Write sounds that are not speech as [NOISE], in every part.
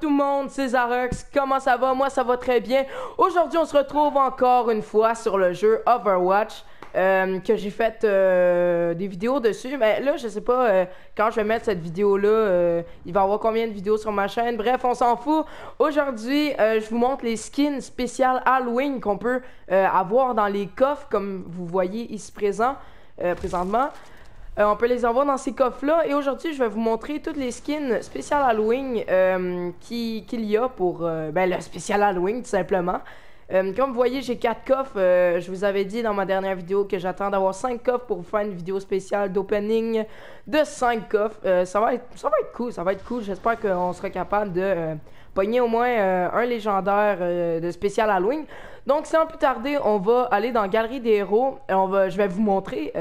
tout le monde, c'est Zarex! Comment ça va? Moi, ça va très bien. Aujourd'hui, on se retrouve encore une fois sur le jeu Overwatch. Euh, que j'ai fait euh, des vidéos dessus. Mais là, je sais pas euh, quand je vais mettre cette vidéo-là. il va y avoir combien de vidéos sur ma chaîne. Bref, on s'en fout. Aujourd'hui, je vous montre les skins spéciales Halloween qu'on peut avoir dans les coffres, comme vous voyez ici présent, présentement. Euh, on peut les avoir dans ces coffres-là. Et aujourd'hui, je vais vous montrer toutes les skins spéciales Halloween euh, qu'il y a pour euh, ben, le spécial Halloween, tout simplement. Euh, comme vous voyez, j'ai quatre coffres. Euh, je vous avais dit dans ma dernière vidéo que j'attends d'avoir 5 coffres pour vous faire une vidéo spéciale d'opening de 5 coffres. Euh, ça, va être, ça va être cool, ça va être cool. J'espère qu'on sera capable de pogner au moins un légendaire de spécial Halloween. Donc sans plus tarder, on va aller dans Galerie des Héros. Et on va, je vais vous montrer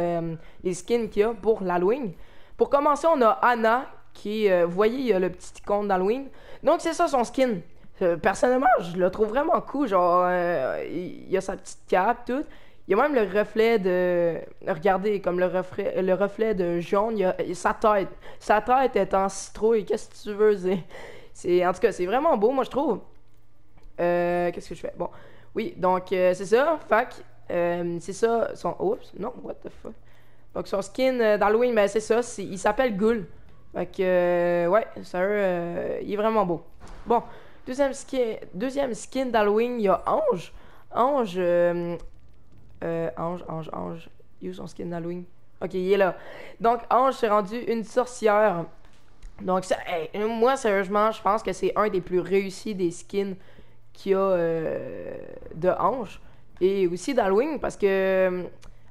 les skins qu'il y a pour l'Halloween. Pour commencer, on a Anna qui, vous voyez, il y a le petit icône d'Halloween. Donc c'est ça son skin. Euh, personnellement, je le trouve vraiment cool. Genre, euh, il, y a sa petite cape, tout. Il y a même le reflet de. Regardez, comme le reflet, le reflet de jaune, il y a sa tête. Sa tête est en citrouille. Qu'est-ce que tu veux? C'est... En tout cas, c'est vraiment beau, moi, je trouve. Euh, qu'est-ce que je fais? Bon. Oui, donc, c'est ça. Fac. c'est ça. Son. Oups, non, what the fuck. Donc, son skin d'Halloween, ben, c'est ça. Il s'appelle Ghoul. Fait que, ouais, ça, il est vraiment beau. Bon. Deuxième skin, deuxième skin d'Halloween, il y a Ange. Ange, euh, euh, Ange, Ange, Ange. Il son skin d'Halloween? Ok, il est là. Donc, Ange s'est rendu une sorcière. Donc, ça, moi, sérieusement, je pense que c'est un des plus réussis des skins qu'il y a euh, de Ange. Et aussi d'Halloween, parce que,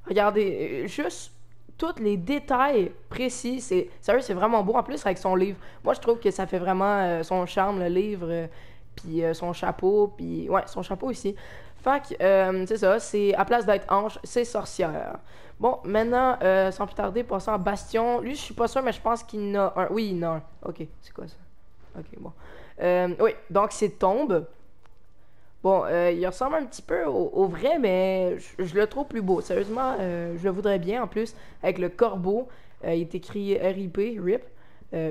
regardez, juste tous les détails précis. C'est, sérieux, c'est vraiment beau. En plus, avec son livre, moi, je trouve que ça fait vraiment euh, son charme, le livre, euh, puis euh, son chapeau, puis. Ouais, son chapeau aussi. Fac, c'est ça, c'est à place d'être ange, c'est sorcière. Bon, maintenant, sans plus tarder, passons à Bastion. Lui, je suis pas sûr, mais je pense qu'il en a un. Oui, il en a un. Ok, c'est quoi ça? Ok, bon. oui, donc c'est Tombe. Bon, euh, il ressemble un petit peu au, vrai, mais je, le trouve plus beau. Sérieusement, euh, je le voudrais bien. En plus, avec le corbeau, euh, il est écrit RIP, RIP,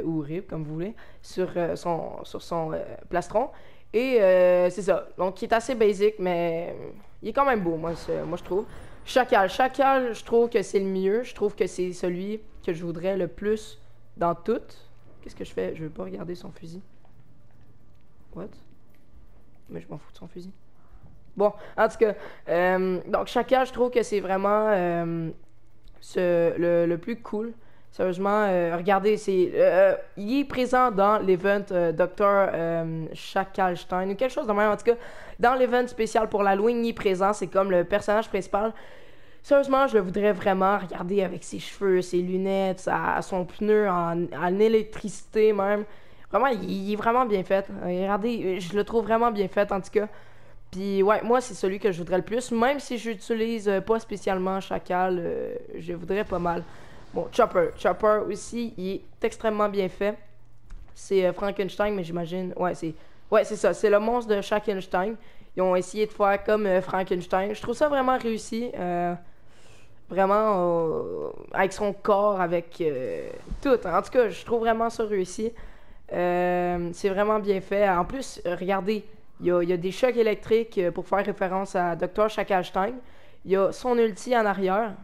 ou RIP, comme vous voulez, sur son, sur son plastron. Et c'est ça. Donc, il est assez basic, mais il est quand même beau, moi, moi je trouve. Chacal. Chacal, je trouve que c'est le mieux. Je trouve que c'est celui que je voudrais le plus dans toutes. Qu'est-ce que je fais? Je veux pas regarder son fusil. What? Mais je m'en fous de son fusil. Bon, en tout cas, euh, donc chacun, je trouve que c'est vraiment euh, le, plus cool. Sérieusement, euh, regardez, c'est, il est présent dans l'event Docteur Chakalstein ou quelque chose de même. En tout cas, dans l'event spécial pour l'Halloween, il est présent. C'est comme le personnage principal. Sérieusement, je le voudrais vraiment regarder avec ses cheveux, ses lunettes, à son pneu en électricité même. Vraiment, il, est vraiment bien fait. Euh, regardez, euh, je le trouve vraiment bien fait en tout cas. Puis ouais, moi c'est celui que je voudrais le plus, même si j'utilise euh, pas spécialement Chacal, je voudrais pas mal. Bon, Chopper, Chopper aussi, il est extrêmement bien fait. C'est Frankenstein, mais j'imagine, ouais c'est, ouais c'est ça, c'est le monstre de Frankenstein. Ils ont essayé de faire comme Frankenstein. Je trouve ça vraiment réussi, vraiment avec son corps, avec tout. En tout cas, je trouve vraiment ça réussi. Euh, c'est vraiment bien fait. En plus, regardez, il y, a, des chocs électriques euh, pour faire référence à Dr. Shakashtain. Il y a son ulti en arrière,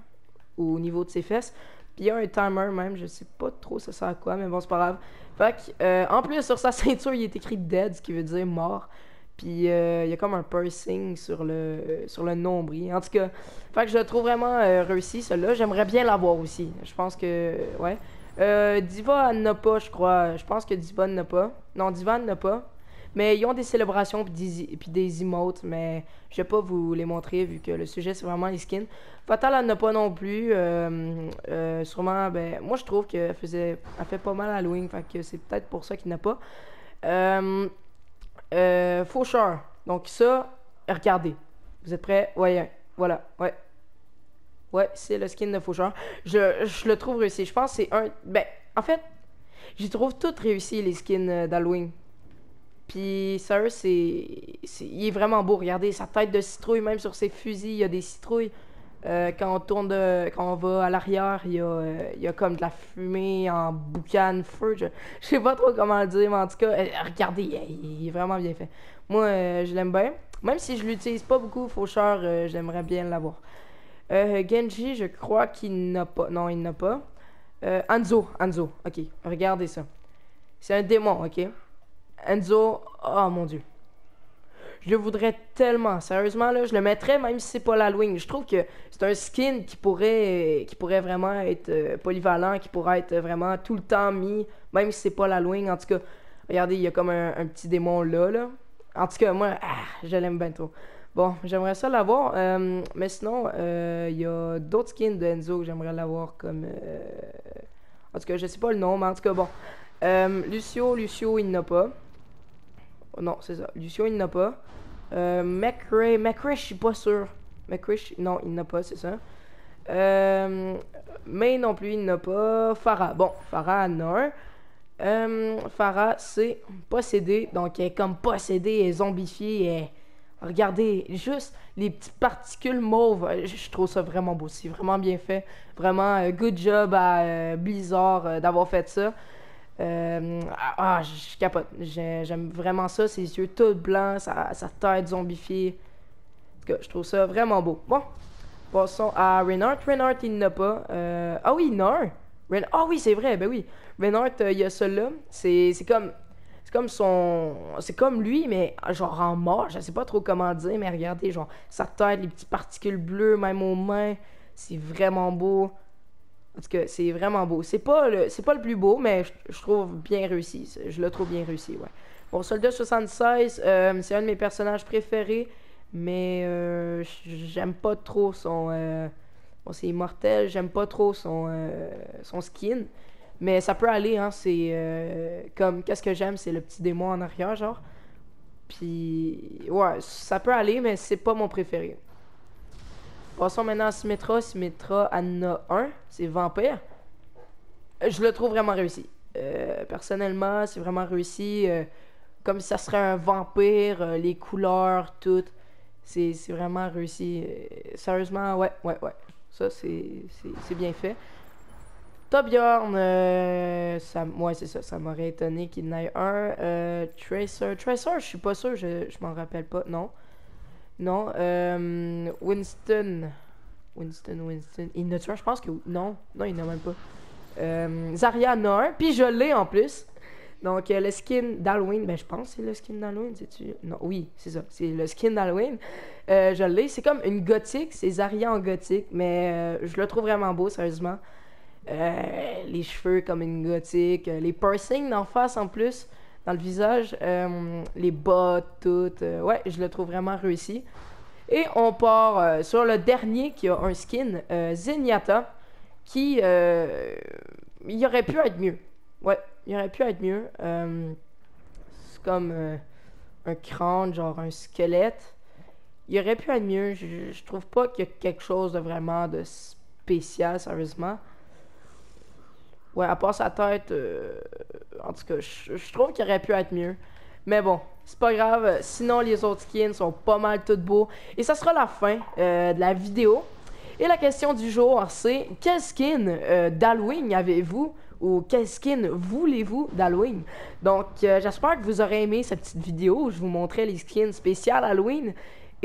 au niveau de ses fesses. Puis il y a un timer même, je sais pas trop ça sert à quoi, mais bon, c'est pas grave. Euh, en plus, sur sa [LAUGHS] ceinture, il est écrit dead, ce qui veut dire mort. Puis il y a comme un piercing sur le, sur le nombril. En tout cas, fait je le trouve vraiment réussi, celui-là. J'aimerais bien l'avoir aussi. Je pense que, ouais. Euh, Diva n'a pas, je crois. Je pense que Divan n'a pas. Non, Divan n'a pas. Mais ils ont des célébrations puis des, emotes, mais je vais pas vous les montrer vu que le sujet c'est vraiment les skins. Fatal n'a pas non plus. Euh, euh, sûrement, ben, moi je trouve qu'elle faisait, elle fait pas mal Halloween, fait que c'est peut-être pour ça qu'il n'a pas. Euh, euh Faucheur, donc ça, regardez. Vous êtes prêts? Voyez, voilà, ouais. Ouais, c'est le skin de Faucheur. Je, le trouve réussi. Je pense que c'est un. Ben, en fait, j'y trouve toutes réussi les skins euh, d'Halloween. Puis, ça, c'est. Il est vraiment beau. Regardez sa tête de citrouille, même sur ses fusils, il y a des citrouilles. Euh, quand on tourne quand on va à l'arrière, euh, il y, a, comme de la fumée en boucan feu. Je, sais pas trop comment le dire, mais en tout cas, regardez, il, il, est vraiment bien fait. Moi, je l'aime bien. Même si je l'utilise pas beaucoup, Faucheur, j'aimerais bien l'avoir. Euh, Genji, je crois qu'il n'a pas. Non, il n'a pas. Euh, Anzo, Anzo, ok, regardez ça. C'est un démon, ok? Anzo, oh mon dieu. Je le voudrais tellement, sérieusement, là, je le mettrais même si c'est pas la Wing. Je trouve que c'est un skin qui pourrait, qui pourrait vraiment être euh, polyvalent, qui pourrait être vraiment tout le temps mis, même si c'est pas la Wing. En tout cas, regardez, il y a comme un, petit démon là, là. En tout cas, moi, ah, je l'aime bien trop. Bon, j'aimerais ça l'avoir. Euh, mais sinon, il euh, y a d'autres skins de Enzo que j'aimerais l'avoir comme. Euh, en tout cas, je sais pas le nom, mais en tout cas, bon. Lucio, Lucio, il n'a pas. non, c'est ça. Lucio, il n'a pas. McRae, McRae, je suis pas sûr. McRish, non, il n'a pas, c'est ça. mais non plus, il n'a pas. Farah, bon, Farah non Farah, c'est possédé. Donc, comme possédé et est zombifiée, Regardez juste les petites particules mauves. Euh, je trouve ça vraiment beau. C'est vraiment bien fait. Vraiment, euh, good job à euh, Blizzard d'avoir fait ça. Ah, ah, je capote. J'aime vraiment ça. Ses yeux tout blancs, sa, sa tête zombifiée. En tout cas, je trouve ça vraiment beau. Bon, passons à Reinhardt. Reinhardt, il n'a pas. ah oui, non! Ah oui, c'est vrai, ben oui. Reinhardt, il y a celui-là. C'est comme c'est comme son. C'est comme lui, mais genre en mort. Je sais pas trop comment dire, mais regardez, genre, sa tête, les petites particules bleues, même aux mains. C'est vraiment beau. En tout c'est vraiment beau. C'est pas le, c'est pas le plus beau, mais je, trouve bien réussi. Je le trouve bien réussi, ouais. Bon, Soldat 76, euh, c'est un de mes personnages préférés, mais euh, j'aime pas trop son. Euh, bon, c'est immortel. J'aime pas trop son, son skin. Mais ça peut aller, hein. C'est euh, comme, qu'est-ce que j'aime, c'est le petit démon en arrière, genre. Puis, ouais, ça peut aller, mais c'est pas mon préféré. Passons maintenant à Symmetra. Symmetra Anna 1, c'est Vampire. Je le trouve vraiment réussi. Euh, personnellement, c'est vraiment réussi. Euh, comme si ça serait un vampire, les couleurs, tout. C'est vraiment réussi. sérieusement, ouais, ouais, ouais. Ça, c'est bien fait. Tobjorn, euh, ça, ouais, c'est ça, ça m'aurait étonné qu'il n'aille un. Euh, Tracer, Tracer, je suis pas sûr, je, je m'en rappelle pas, non. Non, euh, Winston, Winston, Winston, il n'a un, je pense que non, non, il n'a même pas. Euh, Zarya en a un, puis je l'ai en plus. Donc, euh, le skin d'Halloween, ben je pense que c'est le skin d'Halloween, c'est-tu? Non, oui, c'est ça, c'est le skin d'Halloween. je l'ai, c'est comme une gothique, c'est Zarya en gothique, mais je le trouve vraiment beau, sérieusement. Euh, les cheveux comme une gothique, euh, les piercings d'en face en plus, dans le visage, euh, les bottes, tout. ouais, je le trouve vraiment réussi. Et on part sur le dernier qui a un skin, Zenyatta, qui il aurait pu être mieux. Ouais, il aurait pu être mieux. c'est comme un crâne, genre un squelette. Il aurait pu être mieux. Je, je trouve pas qu'il y a quelque chose de vraiment de spécial, sérieusement. Ouais, à part sa tête, euh, en tout cas, je, trouve qu'il aurait pu être mieux. Mais bon, c'est pas grave. Sinon, les autres skins sont pas mal tout beaux. Et ça sera la fin euh, de la vidéo. Et la question du jour, c'est quel skin euh, d'Halloween avez-vous ou quel skin voulez-vous d'Halloween? Donc, j'espère que vous aurez aimé cette petite vidéo où je vous montrais les skins spéciales Halloween.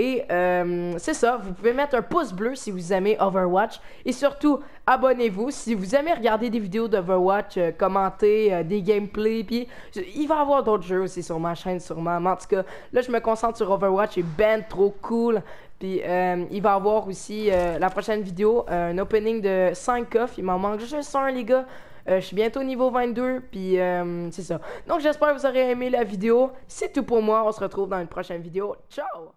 Et euh, c'est ça, vous pouvez mettre un pouce bleu si vous aimez Overwatch. Et surtout, abonnez-vous. Si vous aimez regarder des vidéos d'Overwatch, commentez euh, commenter euh, des gameplays, puis il va y avoir d'autres jeux aussi sur ma chaîne, sûrement. Mais en tout cas, là, je me concentre sur Overwatch, c'est ben trop cool. Puis il va y avoir aussi la prochaine vidéo, un opening de 5 coffres. Il m'en manque juste un, les gars. je suis bientôt niveau 22, puis c'est ça. Donc j'espère que vous aurez aimé la vidéo. C'est tout pour moi. On se retrouve dans une prochaine vidéo. Ciao!